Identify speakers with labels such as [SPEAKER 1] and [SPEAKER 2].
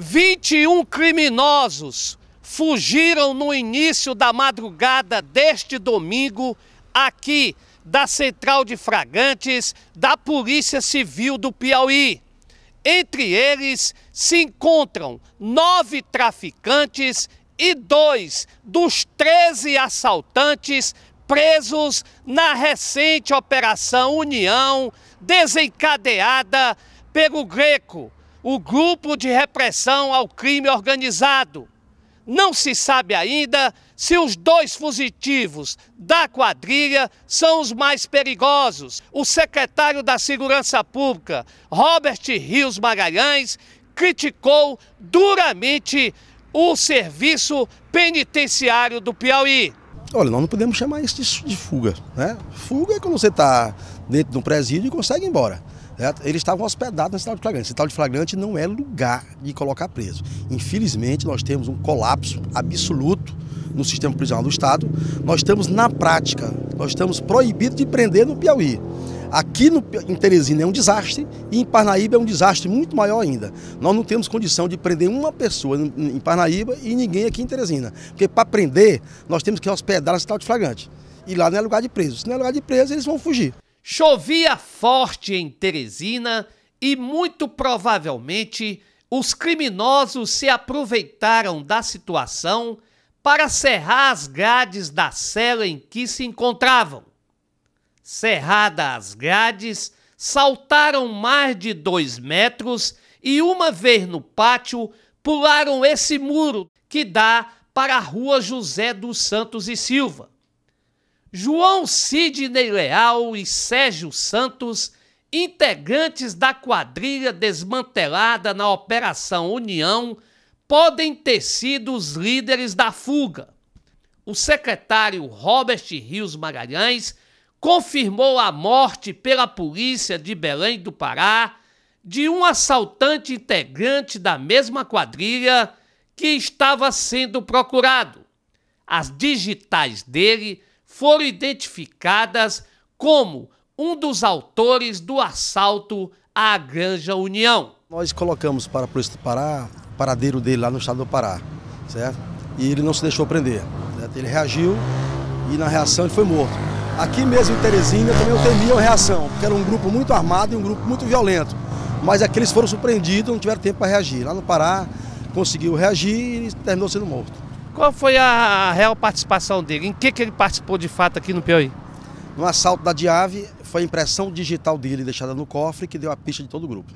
[SPEAKER 1] 21 criminosos fugiram no início da madrugada deste domingo aqui da Central de Fragantes da Polícia Civil do Piauí. Entre eles se encontram nove traficantes e dois dos 13 assaltantes presos na recente Operação União, desencadeada pelo Greco o grupo de repressão ao crime organizado. Não se sabe ainda se os dois fugitivos da quadrilha são os mais perigosos. O secretário da Segurança Pública, Robert Rios Magalhães, criticou duramente o serviço penitenciário do Piauí.
[SPEAKER 2] Olha, nós não podemos chamar isso de, de fuga. Né? Fuga é quando você está dentro de um presídio e consegue ir embora. Certo? Eles estavam hospedados no Central de flagrante. Central de flagrante não é lugar de colocar preso. Infelizmente, nós temos um colapso absoluto no sistema prisional do Estado. Nós estamos na prática, nós estamos proibidos de prender no Piauí. Aqui no, em Teresina é um desastre e em Parnaíba é um desastre muito maior ainda. Nós não temos condição de prender uma pessoa em Parnaíba e ninguém aqui em Teresina. Porque para prender, nós temos que hospedar na cidade de flagrante. E lá não é lugar de preso. Se não é lugar de preso, eles vão fugir.
[SPEAKER 1] Chovia forte em Teresina e muito provavelmente os criminosos se aproveitaram da situação para cerrar as grades da cela em que se encontravam cerrada às grades, saltaram mais de dois metros e, uma vez no pátio, pularam esse muro que dá para a rua José dos Santos e Silva. João Sidney Leal e Sérgio Santos, integrantes da quadrilha desmantelada na Operação União, podem ter sido os líderes da fuga. O secretário Robert Rios Magalhães confirmou a morte pela polícia de Belém do Pará de um assaltante integrante da mesma quadrilha que estava sendo procurado. As digitais dele foram identificadas como um dos autores do assalto à Granja União.
[SPEAKER 2] Nós colocamos para a Polícia do Pará o paradeiro dele lá no estado do Pará, certo? E ele não se deixou prender. Certo? Ele reagiu e na reação ele foi morto. Aqui mesmo em Teresina também eu temia uma reação, porque era um grupo muito armado e um grupo muito violento. Mas aqui eles foram surpreendidos, não tiveram tempo para reagir. Lá no Pará conseguiu reagir e terminou sendo morto.
[SPEAKER 1] Qual foi a real participação dele? Em que, que ele participou de fato aqui no Piauí?
[SPEAKER 2] No assalto da Diave, foi a impressão digital dele deixada no cofre que deu a pista de todo o grupo.